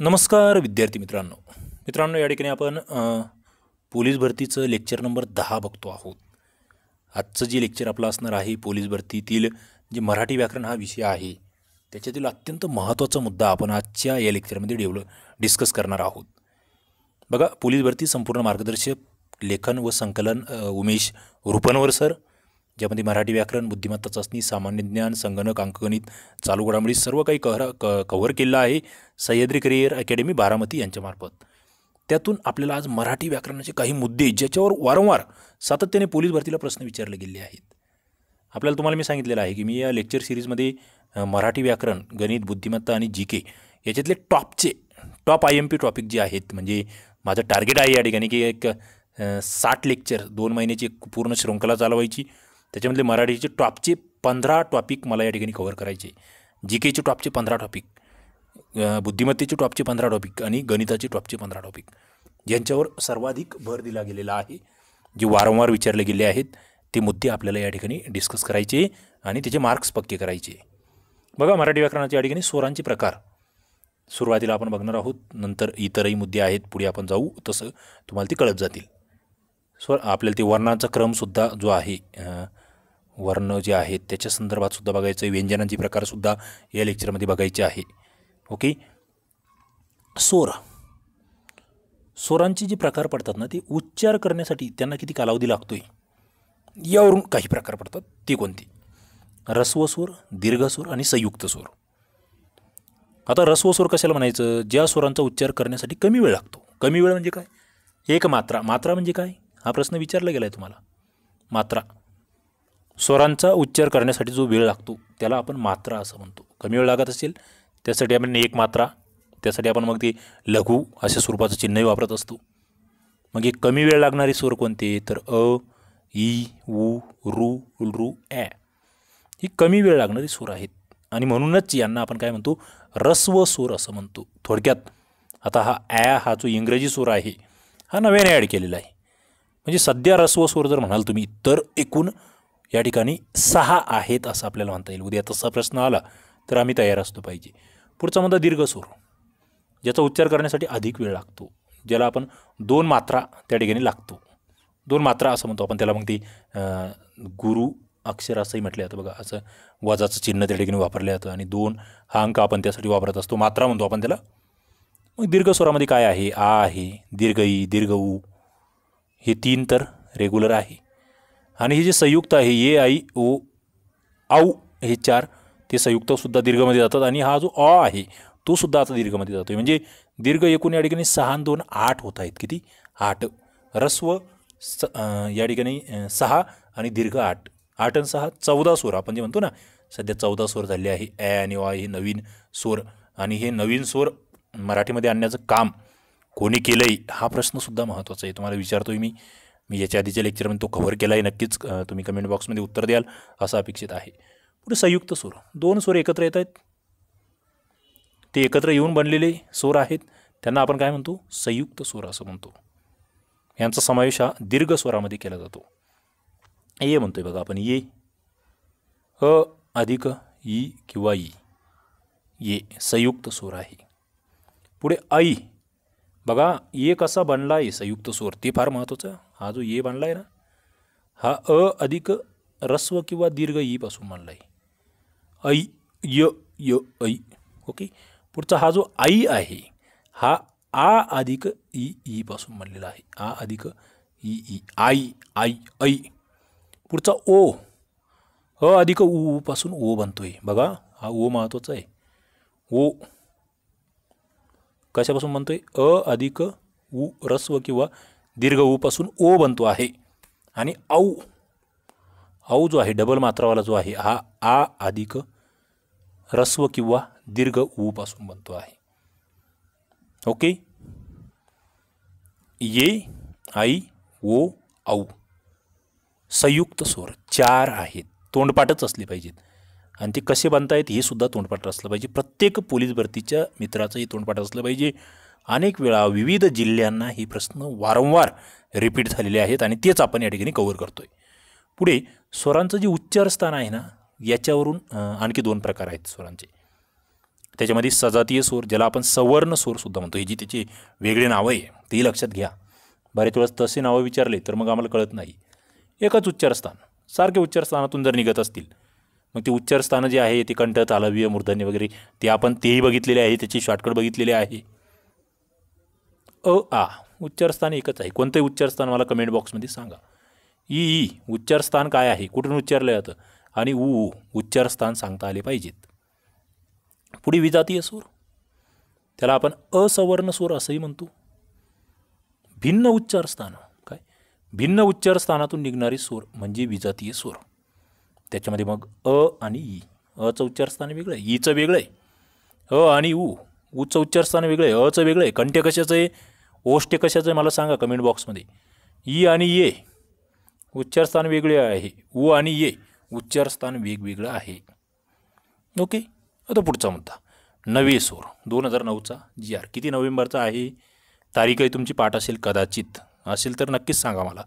नमस्कार विद्यार्थी मित्रांनो मित्रांनो या ठिकाणी आपण पोलीस भरतीचं लेक्चर नंबर दहा बघतो आहोत आजचं जे लेक्चर आपलं असणार आहे पोलीस भरतीतील जे मराठी व्याकरण हा विषय आहे त्याच्यातील अत्यंत महत्त्वाचा मुद्दा आपण आजच्या या लेक्चरमध्ये डेव्हल डिस्कस करणार आहोत बघा पोलीस भरती संपूर्ण मार्गदर्शक लेखन व संकलन उमेश रुपनवर सर ज्यामध्ये मराठी व्याकरण बुद्धिमत्ता चाचणी सामान्य ज्ञान संगणक अंकगणित चालू घडामोडी सर्व काही कहरा क कव्हर केलं आहे सह्याद्री करिअर अकॅडमी बारामती यांच्यामार्फत त्यातून आपल्याला आज मराठी व्याकरणाचे काही मुद्दे ज्याच्यावर वारंवार सातत्याने पोलीस भरतीला प्रश्न विचारले गेले आहेत आपल्याला तुम्हाला मी सांगितलेलं आहे की मी या लेक्चर सिरीजमध्ये मराठी व्याकरण गणित बुद्धिमत्ता आणि जी के याच्यातले टॉपचे top I M P topic जे आहेत म्हणजे माझं टार्गेट आहे या ठिकाणी की एक साठ लेक्चर दोन महिन्याची पूर्ण श्रृंखला चालवायची त्याच्यामधले मराठीचे टॉपचे पंधरा टॉपिक मला या ठिकाणी कव्हर करायचे जी केचे टॉपचे पंधरा टॉपिक बुद्धिमत्तेचे टॉपचे पंधरा टॉपिक आणि गणिताचे टॉपचे पंधरा टॉपिक ज्यांच्यावर सर्वाधिक भर दिला गेलेला आहे जे वारंवार विचारले गेले आहेत ते मुद्दे आपल्याला या ठिकाणी डिस्कस करायचे आणि त्याचे मार्क्स पक्के करायचे बघा मराठी व्याकरणाच्या या ठिकाणी स्वरांचे प्रकार सुरुवातीला आपण बघणार आहोत नंतर इतरही मुद्दे आहेत पुढे आपण जाऊ तसं तुम्हाला ते कळत जातील स्वर आपल्याला ते वर्णांचा क्रमसुद्धा जो आहे वर्ण जे आहेत त्याच्या सुद्धा बघायचं आहे व्यंजनांचे प्रकारसुद्धा या लेक्चरमध्ये बघायचे आहे ओके स्वर स्वरांचे जे प्रकार पडतात ना ते उच्चार करण्यासाठी त्यांना किती कालावधी लागतो आहे यावरून काही प्रकार पडतात ते कोणते रस्वस्वर दीर्घस्वर आणि संयुक्त स्वर आता रस्वस्वर कशाला म्हणायचं ज्या स्वरांचा उच्चार करण्यासाठी कमी वेळ लागतो कमी वेळ म्हणजे काय एक मात्रा मात्रा म्हणजे काय हा प्रश्न विचारला गेला आहे तुम्हाला मात्रा स्वरांचा उच्चार करण्यासाठी जो वेळ लागतो त्याला आपण मात्रा असं म्हणतो कमी वेळ लागत असेल त्यासाठी आपण एक मात्रा त्यासाठी आपण मग ते लघु अशा स्वरूपाचं चिन्हही वापरत असतो मग हे कमी वेळ लागणारे स्वर कोणते तर अ ई ऊ रू रु ॲ ही कमी वेळ लागणारी सूर आहेत आणि म्हणूनच यांना आपण काय म्हणतो रस्व स्वर असं म्हणतो थोडक्यात आता हा ॲ हा जो इंग्रजी सूर आहे हा नव्याने ॲड केलेला आहे म्हणजे सध्या रस्व स्वर जर म्हणाल तुम्ही तर एकूण या ठिकाणी सहा आहेत असं आपल्याला म्हणता येईल उद्या तसा प्रश्न आला तर आम्ही तयार असतो पाहिजे पुढचा म्हणता दीर्घसूर ज्याचा उच्चार करण्यासाठी अधिक वेळ लागतो ज्याला आपण दोन मात्रा त्या ठिकाणी लागतो दोन मात्रा असं म्हणतो आपण त्याला मग ती गुरु अक्षर असंही म्हटलं जातं बघा असं वजाचं चिन्ह त्या ठिकाणी वापरलं जातं आणि दोन हा अंक आपण त्यासाठी वापरत असतो मात्रा म्हणतो आपण त्याला मग स्वरामध्ये काय आहे आ आहे दीर्घ ई दीर्घ ऊ हे तीन तर रेग्युलर आहे आणि ही जी संयुक्त आहे ए आई ओ आऊ हे चार ते संयुक्तसुद्धा दीर्घमध्ये जातात आणि हा जो अ आहे तो सुद्धा आता दीर्घमध्ये जातो म्हणजे दीर्घ एकूण या ठिकाणी सहा दोन आठ होत आहेत किती आठ रस्व स या ठिकाणी सहा आणि दीर्घ आठ आठ आणि सहा चौदा स्वर आपण जे म्हणतो ना सध्या चौदा स्वर झाले आहे ॲ आणि वाय हे नवीन स्वर आणि हे नवीन स्वर मराठीमध्ये आणण्याचं काम कोणी केलंय हा प्रश्नसुद्धा महत्त्वाचा आहे तुम्हाला विचारतोय मी मी याच्या आधीच्या लेक्चरमध्ये तो कव्हर केला आहे नक्कीच तुम्ही कमेंट बॉक्समध्ये उत्तर द्याल असं अपेक्षित आहे पुढे संयुक्त सूर दोन सूर एकत्र येत आहेत ते एकत्र येऊन बनलेले सूर आहेत त्यांना आपण काय म्हणतो संयुक्त सूर असं म्हणतो यांचा समावेश हा दीर्घ स्वरामध्ये केला जातो ये म्हणतोय बघा आपण ये अ अधिक ई किंवा ई ये संयुक्त सूर आहे पुढे आई बघा ये कसा बनला आहे संयुक्त स्वर ते फार महत्त्वाचं हा जो ये बनला आहे ना हा अ अधिक रस्व किंवा दीर्घ ईपासून बनला आहे ऐ य य ऐ ओके पुढचा हा जो आई आहे हा आ अधिक ई ईपासून बनलेला आहे आ अधिक ई ई आई आई ऐ पुढचा ओ अ अधिक ऊपासून ओ बनतो आहे बघा हा ओ महत्त्वाचा आहे ओ कशापासून बनतो आहे अ अधिक उ रस्व किंवा दीर्घ पासून ओ बनतो आहे आणि औ औ जो आहे डबल मात्रावाला जो आहे हा आ अधिक रस्व किंवा दीर्घ पासून बनतो आहे ओके ये आई ओ औ संयुक्त स्वर चार आहेत तोंडपाठच असले पाहिजेत आणि ते कसे बनतायत हे सुद्धा तोंडपाठ असलं पाहिजे प्रत्येक पोलीस भरतीच्या मित्राचंही तोंडपाठ असलं पाहिजे अनेक वेळा विविध जिल्ह्यांना हे प्रश्न वारंवार रिपीट झालेले आहेत आणि तेच आपण या ठिकाणी कव्हर करतो आहे पुढे स्वरांचं जे उच्चारस्थान आहे ना याच्यावरून आणखी दोन प्रकार आहेत स्वरांचे त्याच्यामध्ये सजातीय स्वर ज्याला आपण सवर्ण स्वरसुद्धा म्हणतो हे जी त्याची वेगळे नावं आहे तेही लक्षात घ्या बरेच वेळेस तसे नावं विचारले तर मग आम्हाला कळत नाही एकच उच्चारस्थान सारखे उच्चारस्थानातून जर निघत असतील मग ते उच्चारस्थानं जे आहे ते कंठ तालव्य मूर्धन्य वगैरे ते आपण तेही बघितलेले आहे त्याची शॉर्टकट बघितलेली आहे अ आ उच्चारस्थान एकच आहे कोणतंही उच्चारस्थान मला कमेंट बॉक्समध्ये सांगा ई ई उच्चारस्थान काय आहे कुठून उच्चारलं जातं आणि ऊ उच्चारस्थान सांगता आले पाहिजेत पुढे विजातीय सूर त्याला आपण असवर्ण स्वर असंही म्हणतो भिन्न स्थान काय भिन्न उच्चारस्थानातून निघणारे सूर म्हणजे विजातीय सूर त्याच्यामध्ये मग अ आणि ई अचं उच्चारस्थान वेगळं आहे ईचं वेगळं आहे अ आणि ऊ ऊचं उच्चारस्थान वेगळं आहे अचं वेगळं आहे कंठ्य कशाचं आहे ओष्टे कशाचं आहे मला सांगा कमेंट बॉक्समध्ये ई आणि ये उच्चारस्थान वेगळे आहे ऊ आणि ये उच्चारस्थान वेगवेगळं आहे ओके आता पुढचा मुद्दा नवे स्वर दोन हजार नऊचा जी आर किती नोव्हेंबरचा आहे तारीख आहे तुमची पाठ असेल कदाचित असेल तर नक्कीच सांगा मला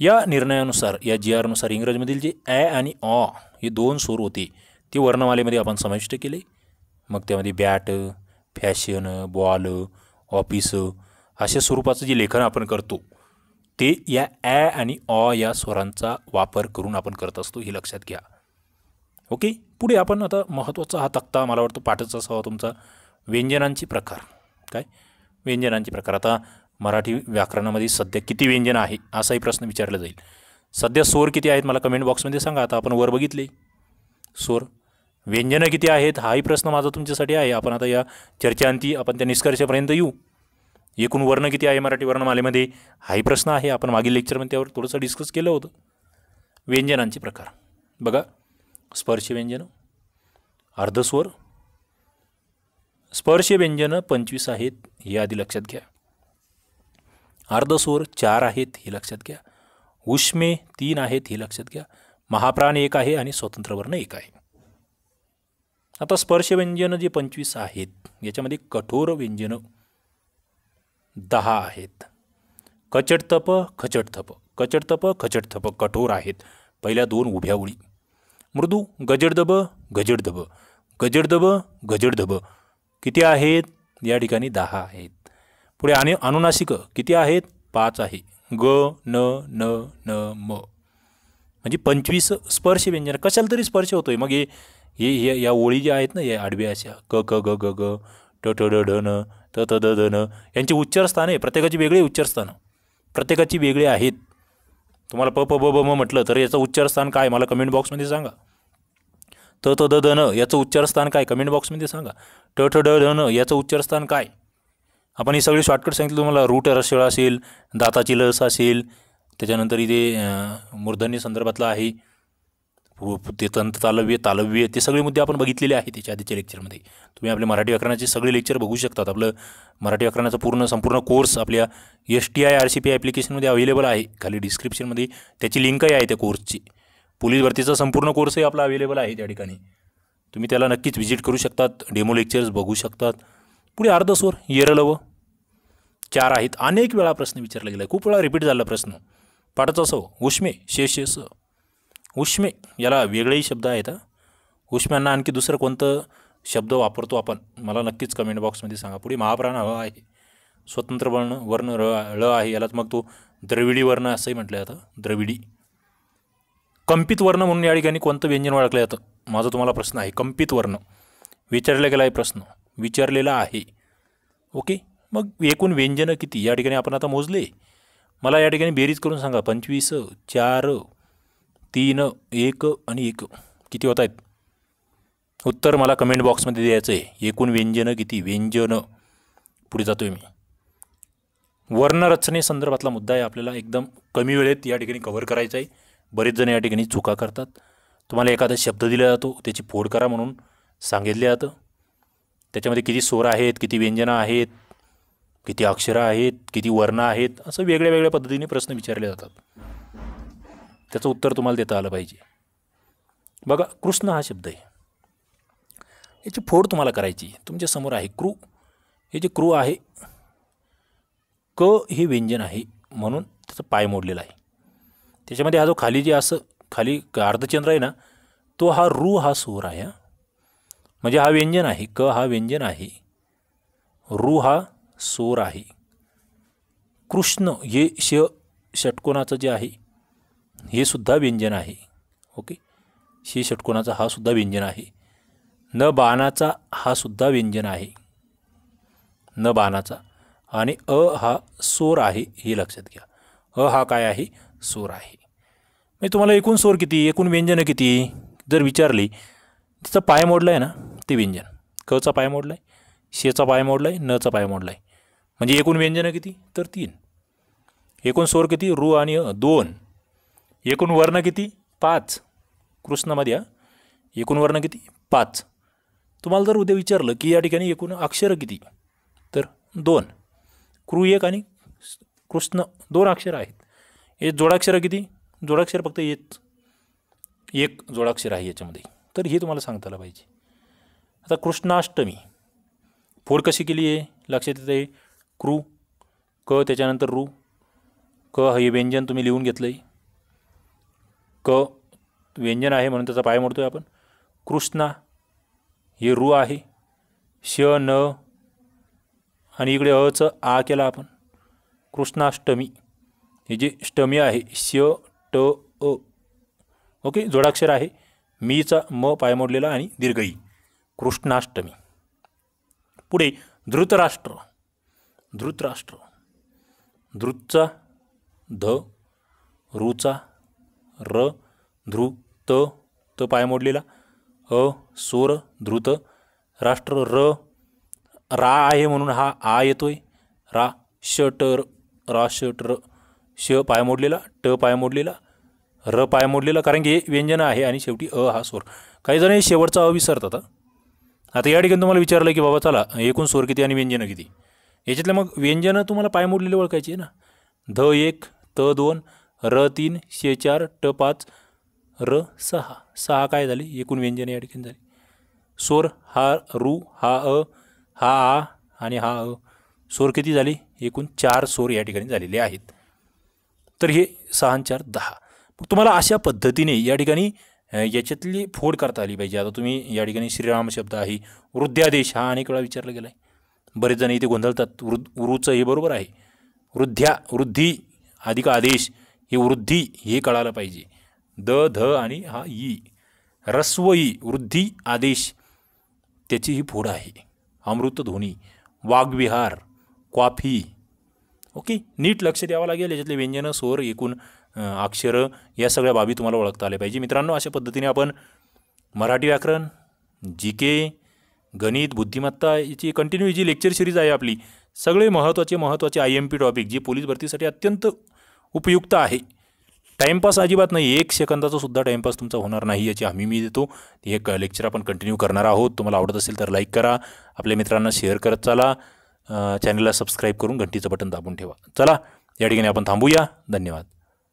या निर्णयानुसार या जी आरनुसार इंग्रजीमधील जे ॲ आणि ऑ हे दोन स्वर होते ते वर्णमालेमध्ये आपण समाविष्ट केले मग त्यामध्ये बॅट फॅशन बॉल ऑफिस अशा स्वरूपाचं जे लेखन आपण करतो ते या ॲ आणि ऑ या स्वरांचा वापर करून आपण करत असतो हे लक्षात घ्या ओके पुढे आपण आता महत्त्वाचा हा तक्ता मला वाटतो पाठच असावा तुमचा व्यंजनांचे प्रकार काय व्यंजनांचे प्रकार आता मराठी व्याकरणामध्ये सध्या किती व्यंजन आहे असाही प्रश्न विचारला जाईल सध्या स्वर किती आहेत मला कमेंट बॉक्समध्ये सांगा आता आपण वर बघितले स्वर व्यंजनं किती आहेत हाही प्रश्न माझा तुमच्यासाठी आहे आपण आता या चर्चेअंती आपण त्या निष्कर्षापर्यंत येऊ एकूण वर्ण किती आहे मराठी वर्णमालेमध्ये हाही प्रश्न आहे आपण मागील लेक्चरमध्ये त्यावर थोडंसं डिस्कस केलं होतं व्यंजनांचे प्रकार बघा स्पर्श व्यंजनं अर्धस्वर स्पर्श व्यंजनं पंचवीस आहेत हे आधी लक्षात घ्या अर्धसोर चार आहेत हे लक्षात घ्या उष्मे तीन आहेत हे लक्षात घ्या महाप्राण एक आहे आणि स्वतंत्र वर्ण एक आहे आता स्पर्श व्यंजनं जे पंचवीस आहेत याच्यामध्ये कठोर व्यंजनं दहा आहेत कचटतप खचटथप कचटतप खचटथप कठोर आहेत पहिल्या दोन उभ्या उडी मृदू गजडधब गजडधब गजडधब गजडधब किती आहेत या ठिकाणी दहा आहेत पुढे आणि अनुनासिक किती आहेत पाच आहे ग न न न म म्हणजे पंचवीस स्पर्श व्यंजन कशाला तरी स्पर्श होतो आहे मग हे हे या ओळी ज्या आहेत ना या आडव्या अशा क क ग ग ग ट ट ड ढ न त त द ध न यांची उच्चारस्थान आहे प्रत्येकाची वेगळी उच्चारस्थानं प्रत्येकाची वेगळी आहेत तुम्हाला प प ब ब म म्हटलं तर याचं उच्चारस्थान काय मला कमेंट बॉक्समध्ये सांगा त त द ध न याचं उच्चारस्थान काय कमेंट बॉक्समध्ये सांगा ट ठ ड ढ न याचं उच्चारस्थान काय आपण ही सगळे शॉर्टकट सांगितलं तुम्हाला रूट रसळ असेल दाताची लस असेल त्याच्यानंतर इथे मूर्धन्य संदर्भातला आहे ते तंत तालव्य तालव्य ते सगळे मुद्दे आपण बघितलेले आहेत त्याच्या आधीच्या लेक्चरमध्ये तुम्ही आपले मराठी व्याकरणाचे सगळे लेक्चर बघू शकतात आपलं मराठी व्याकरणाचा पूर्ण संपूर्ण कोर्स आपल्या S T I R C P ॲप्लिकेशनमध्ये अवेलेबल आहे खाली डिस्क्रिप्शनमध्ये त्याची लिंकही आहे त्या कोर्सची पोलीस भरतीचा संपूर्ण कोर्सही आपला अवेलेबल आहे त्या ठिकाणी तुम्ही त्याला नक्कीच व्हिजिट करू शकतात डेमो लेक्चर्स बघू शकतात पुढे अर्धस्वर येरलव चार आहेत अनेक वेळा प्रश्न विचारला गेला खूप वेळा रिपीट झाला प्रश्न पाठत असो उष्मे शेषेस उष्मे याला वेगळेही शब्द आहेत उष्म्यांना आणखी दुसरं कोणतं शब्द वापरतो आपण मला नक्कीच कमेंट बॉक्समध्ये सांगा पुढे महाप्राण ह आहे स्वतंत्र वर्ण वर्ण र ळ आहे यालाच मग तो द्रविडी वर्ण असंही म्हटलं जातं द्रविडी कंपित वर्ण म्हणून या ठिकाणी कोणतं व्यंजन ओळखलं जातं माझा तुम्हाला प्रश्न आहे कंपित वर्ण विचारला गेला आहे प्रश्न विचारलेला आहे ओके मग एकूण व्यंजनं किती या ठिकाणी आपण आता मोजले मला या ठिकाणी बेरीज करून सांगा पंचवीस चार तीन एक आणि एक किती होत आहेत उत्तर मला कमेंट बॉक्समध्ये द्यायचं आहे एकूण व्यंजनं किती व्यंजनं पुढे जातो आहे मी वर्णरचनेसंदर्भातला मुद्दा आहे आपल्याला एकदम कमी वेळेत या ठिकाणी कव्हर करायचा आहे बरेच जण या ठिकाणी चुका करतात तुम्हाला एखादा शब्द दिला जातो त्याची फोड करा म्हणून सांगितलं जातं त्याच्यामध्ये किती स्वर आहेत किती व्यंजनं आहेत किती अक्षरं आहेत किती वर्ण आहेत असं वेगळ्या वेगळ्या पद्धतीने प्रश्न विचारले जातात त्याचं उत्तर तुम्हाला देता आलं पाहिजे बघा कृष्ण हा शब्द आहे याची फोड तुम्हाला करायची तुमच्या समोर आहे क्रू हे जे क्रू आहे क हे व्यंजन आहे म्हणून त्याचा पाय मोडलेला आहे त्याच्यामध्ये हा जो खाली जे असं खाली अर्धचंद्र आहे ना तो हा रू हा सूर आहे म्हणजे हा व्यंजन आहे क हा व्यंजन आहे रु हा सोर आहे कृष्ण हे श षटकोणाचं जे आहे हे सुद्धा व्यंजन आहे ओके शे षटकोणाचा हा सुद्धा व्यंजन आहे न बाणाचा हा सुद्धा व्यंजन आहे न बाणाचा आणि अ हा सोर आहे हे लक्षात घ्या अ हा काय आहे सोर आहे म्हणजे तुम्हाला एकूण सोर किती एकूण व्यंजनं किती जर विचारली तिचा पाय मोडला आहे ना ते व्यंजन कचा पाय मोडला आहे शेचा पाय मोडला आहे नचा पाय मोडला आहे म्हणजे एकूण व्यंजनं किती तर तीन एकूण स्वर किती रु आणि दोन एकूण वर्ण किती पाच कृष्णामध्ये एकूण वर्ण किती पाच तुम्हाला जर उद्या विचारलं की या ठिकाणी एकूण अक्षरं किती तर दोन क्रू एक आणि कृष्ण दोन अक्षरं आहेत हे जोडाक्षरं किती जोडाक्षर फक्त येत एक जोडाक्षर आहे याच्यामध्ये तर हे तुम्हाला सांगताला पाहिजे आता कृष्णाष्टमी फोड कशी केली आहे लक्षात येते क्रू क त्याच्यानंतर रू क हे व्यंजन तुम्ही लिहून घेतलं आहे क व्यंजन आहे म्हणून त्याचा पाय मोडतो आहे आपण कृष्णा हे रू आहे श न आणि इकडे अचं आ केला आपण कृष्णाष्टमी हे जे अष्टमी आहे श ट अ ओके जोडाक्षर आहे मीचा म पाय मोडलेला आणि दीर्घई कृष्णाष्टमी पुढे धृतराष्ट्र धृतराष्ट्र धृतचा ध रुचा र ध्रु त त पाय मोडलेला अ सोर धृत राष्ट्र र रा आहे म्हणून हा आ येतोय रा श ट रा श ट श पाय मोडलेला ट पाय मोडलेला र पाय मोडलेला कारण की हे व्यंजन आहे आणि शेवटी अ हा स्वर काही जण हे शेवटचा अ विसरतात आता या ठिकाणी तुम्हाला विचारलं की बाबा चला एकूण स्वर किती आणि व्यंजनं किती याच्यातलं मग व्यंजनं तुम्हाला मोडलेले ओळखायची आहे ना ध एक त दोन र तीन शे चार ट पाच र सहा सहा काय झाली एकूण व्यंजन या ठिकाणी झाली स्वर हा रु हा अ हा आ आणि हा अ स्वर किती झाली एकूण चार स्वर या ठिकाणी झालेले आहेत तर हे सहा चार दहा मग तुम्हाला अशा पद्धतीने या ठिकाणी याच्यातली फोड करता आली पाहिजे आता तुम्ही या ठिकाणी श्रीराम शब्द आहे वृद्ध्यादेश हा अनेक वेळा विचारला गेला आहे बरेच जण इथे गोंधळतात वृ वृचं हे बरोबर आहे वृद्ध्या वृद्धी अधिक आदेश हे वृद्धी हे कळायला पाहिजे द ध आणि हा ई रस्व ई वृद्धी आदेश त्याची ही फोड आहे अमृतध्वनी विहार क्वाफी ओके नीट लक्ष द्यावं लागेल याच्यातले व्यंजन स्वर एकूण अक्षरं या सगळ्या बाबी तुम्हाला ओळखता आल्या पाहिजे मित्रांनो अशा पद्धतीने आपण मराठी व्याकरण जी के गणित बुद्धिमत्ता याची कंटिन्यू जी लेक्चर सिरीज आहे आपली सगळे महत्त्वाचे महत्त्वाचे आय एम पी टॉपिक जे पोलीस भरतीसाठी अत्यंत उपयुक्त आहे टाईमपास अजिबात नाही एक सेकंदाचा सुद्धा टाईमपास तुमचा होणार नाही याची हमी मी देतो हे क लेक्चर आपण कंटिन्यू करणार आहोत तुम्हाला आवडत असेल तर लाईक करा आपल्या मित्रांना शेअर करत चला चॅनलला सबस्क्राईब करून घंटीचं बटन दाबून ठेवा चला या ठिकाणी आपण थांबूया धन्यवाद